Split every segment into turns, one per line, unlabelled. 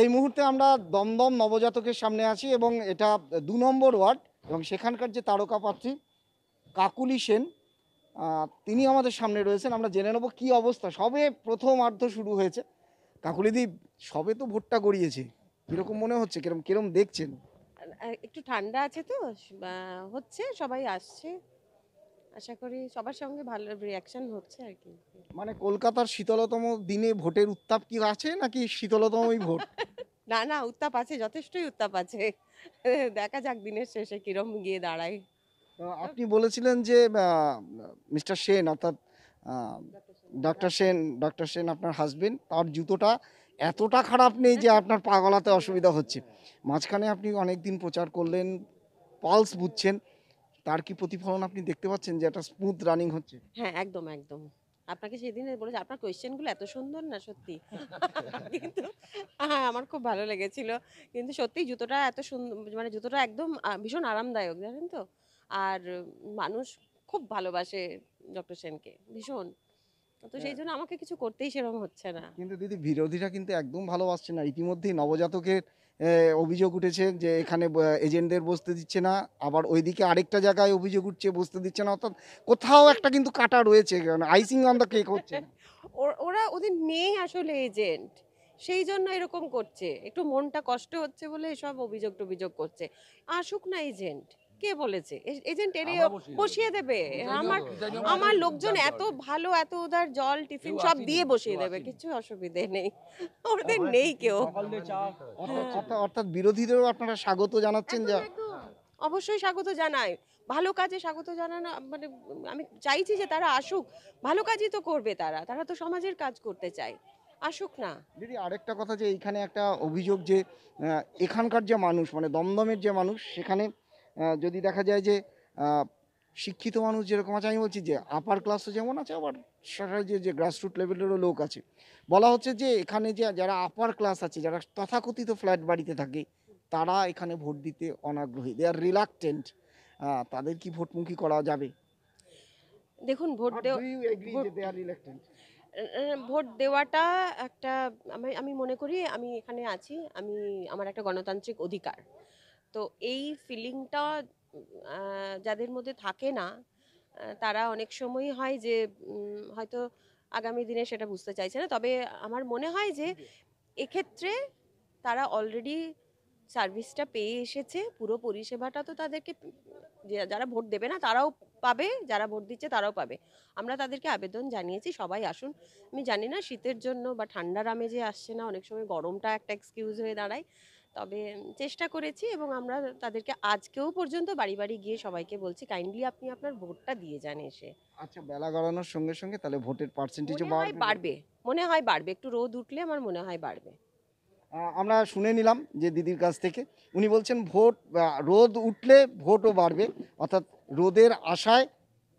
এই মুহূর্তে আমরা দমদম নবজাতকের সামনে আছি এবং এটা দু নম্বর ওয়ার্ড এবং সেখানকার যে তারকা প্রার্থী কাকুলি সেন তিনি আমাদের সামনে রয়েছেন আমরা জেনে নেব কী অবস্থা সবে প্রথম অর্ধ শুরু হয়েছে কাকুলিদি সবে তো ভোটটা গড়িয়েছে কীরকম মনে হচ্ছে কিরম কিরম দেখছেন
একটু ঠান্ডা আছে তো হচ্ছে সবাই আসছে আশা করি সবার সঙ্গে ভালো রিয়াকশন হচ্ছে আর কি
মানে কলকাতার শীতলতম দিনে ভোটের উত্তাপ কি আছে নাকি শীতলতমই ভোট
না না উত্তাপ আছে যথেষ্টই উত্তাপ আছে দেখা যাক দিনের শেষে কিরম গিয়ে দাঁড়ায়
আপনি বলেছিলেন যে মিস্টার সেন অর্থাৎ ডক্টর সেন ডক্টর সেন আপনার হাজবেন্ড তার জুতোটা এতটা খারাপ নেই যে আপনার পাগলাতে অসুবিধা হচ্ছে মাঝখানে আপনি অনেক দিন প্রচার করলেন পালস বুঝছেন তার কি প্রতিফলন আপনি দেখতে পাচ্ছেন যে একটা স্মুথ রানিং হচ্ছে
হ্যাঁ একদম একদম আপনাকে সেদিন বলেছি আপনার কোয়েশ্চেনগুলো এত সুন্দর না সত্যি কিন্তু হ্যাঁ আমার খুব ভালো লেগেছিল কিন্তু সত্যি জুতোটা এত সুন্দর মানে জুতোটা একদম ভীষণ আরামদায়ক জানেন তো আর মানুষ খুব ভালোবাসে ডক্টর সেনকে ভীষণ তো হ্যাঁ। সেই জন্য আমাকে কিছু করতেই সেরকম হচ্ছে না
কিন্তু দিদি বিরোধীরা কিন্তু একদম ভালোবাসছে না ইতিমধ্যেই নবজাতকের অভিযোগ উঠেছে যে এখানে এজেন্টদের বসতে দিচ্ছে না আবার ওইদিকে আরেকটা জায়গায় অভিযোগ উঠছে বসতে দিচ্ছে না অর্থাৎ কোথাও একটা কিন্তু কাটা রয়েছে আইসিং অন দ্য কেক হচ্ছে
ওরা ওদের নেই আসলে এজেন্ট সেই জন্য এরকম করছে একটু মনটা কষ্ট হচ্ছে বলে এসব অভিযোগ টভিযোগ করছে আসুক না এজেন্ট কে বলেছে এজেন্ট এর বসিয়ে দেবে আমার আমার লোকজন এত ভালো এত উদার জল টিফিন সব দিয়ে বসিয়ে দেবে কিছু অসুবিধে নেই ওদের নেই কেউ
হ্যাঁ। অর্থাৎ বিরোধীদেরও আপনারা স্বাগত জানাচ্ছেন যা
অবশ্যই স্বাগত জানাই ভালো কাজে স্বাগত জানানো মানে আমি চাইছি যে তারা আসুক ভালো কাজই তো করবে তারা তারা তো সমাজের কাজ করতে চায় আসুক না
দিদি আরেকটা কথা যে এইখানে একটা অভিযোগ যে এখানকার যে মানুষ মানে দমদমের যে মানুষ সেখানে যদি দেখা যায় যে শিক্ষিত মানুষ যেরকম আছে আমি বলছি যে আপার ক্লাসও যেমন আছে আবার যে যে গ্রাসরুট লেভেলেরও লোক আছে বলা হচ্ছে যে এখানে যে যারা আপার ক্লাস আছে যারা তথাকথিত ফ্ল্যাট বাড়িতে থাকে তারা এখানে ভোট দিতে অনাগ্রহী দে আর রিলাকটেন্ট তাদের কি ভোটমুখী করা যাবে
দেখুন ভোট ভোট দেওয়াটা একটা আমি আমি মনে করি আমি এখানে আছি আমি আমার একটা গণতান্ত্রিক অধিকার তো এই ফিলিংটা যাদের মধ্যে থাকে না তারা অনেক সময় হয় যে হয়তো আগামী দিনে সেটা বুঝতে চাইছে না তবে আমার মনে হয় যে এক্ষেত্রে তারা অলরেডি সার্ভিসটা পেয়ে এসেছে পুরো পরিষেবাটা তো তাদেরকে যারা ভোট দেবে না তারাও পাবে যারা ভোট দিচ্ছে তারাও পাবে আমরা তাদেরকে আবেদন জানিয়েছি সবাই আসুন আমি জানি না শীতের জন্য বা ঠান্ডার আমেজে আসছে না অনেক সময় গরমটা একটা এক্সকিউজ হয়ে দাঁড়ায় তবে চেষ্টা করেছি এবং আমরা তাদেরকে আজকেও পর্যন্ত বাড়ি বাড়ি গিয়ে সবাইকে বলছি কাইন্ডলি আপনি আপনার ভোটটা দিয়ে যান এসে আচ্ছা
বেলা গড়ানোর সঙ্গে সঙ্গে তাহলে ভোটের পার্সেন্টেজও বাড়বে
মনে হয় বাড়বে একটু রোদ উঠলে আমার মনে হয় বাড়বে
আমরা শুনে নিলাম যে দিদির কাছ থেকে উনি বলছেন ভোট রোদ উঠলে ভোটও বাড়বে অর্থাৎ রোদের আশায়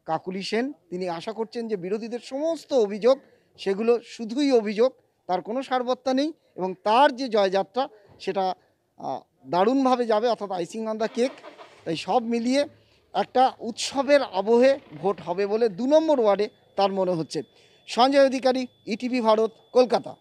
কাকুলি সেন তিনি আশা করছেন যে বিরোধীদের সমস্ত অভিযোগ সেগুলো শুধুই অভিযোগ তার কোনো সারবত্তা নেই এবং তার যে জয়যাত্রা সেটা দারুণভাবে যাবে অর্থাৎ আইসিং দ্য কেক তাই সব মিলিয়ে একটা উৎসবের আবহে ভোট হবে বলে দু নম্বর ওয়ার্ডে তার মনে হচ্ছে সঞ্জয় অধিকারী ইটিভি ভারত কলকাতা